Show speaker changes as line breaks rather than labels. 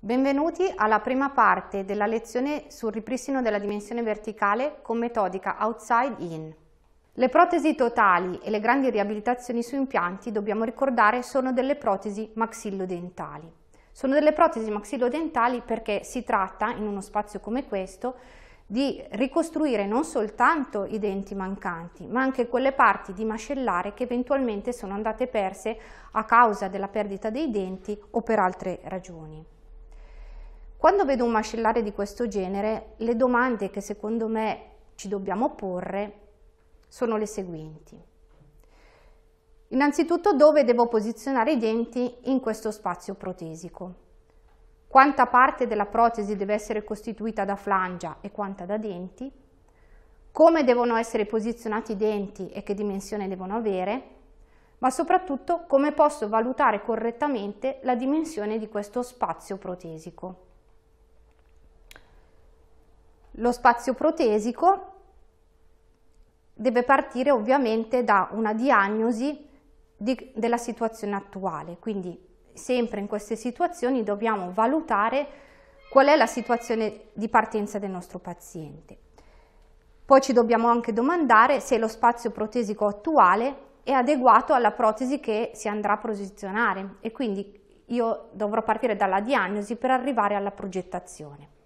Benvenuti alla prima parte della lezione sul ripristino della dimensione verticale con metodica outside-in. Le protesi totali e le grandi riabilitazioni su impianti, dobbiamo ricordare, sono delle protesi maxillodentali. Sono delle protesi maxillodentali perché si tratta, in uno spazio come questo, di ricostruire non soltanto i denti mancanti, ma anche quelle parti di mascellare che eventualmente sono andate perse a causa della perdita dei denti o per altre ragioni. Quando vedo un macellare di questo genere, le domande che secondo me ci dobbiamo porre sono le seguenti. Innanzitutto dove devo posizionare i denti in questo spazio protesico? Quanta parte della protesi deve essere costituita da flangia e quanta da denti? Come devono essere posizionati i denti e che dimensione devono avere? ma soprattutto come posso valutare correttamente la dimensione di questo spazio protesico. Lo spazio protesico deve partire ovviamente da una diagnosi di, della situazione attuale, quindi sempre in queste situazioni dobbiamo valutare qual è la situazione di partenza del nostro paziente. Poi ci dobbiamo anche domandare se lo spazio protesico attuale è adeguato alla protesi che si andrà a posizionare e quindi io dovrò partire dalla diagnosi per arrivare alla progettazione.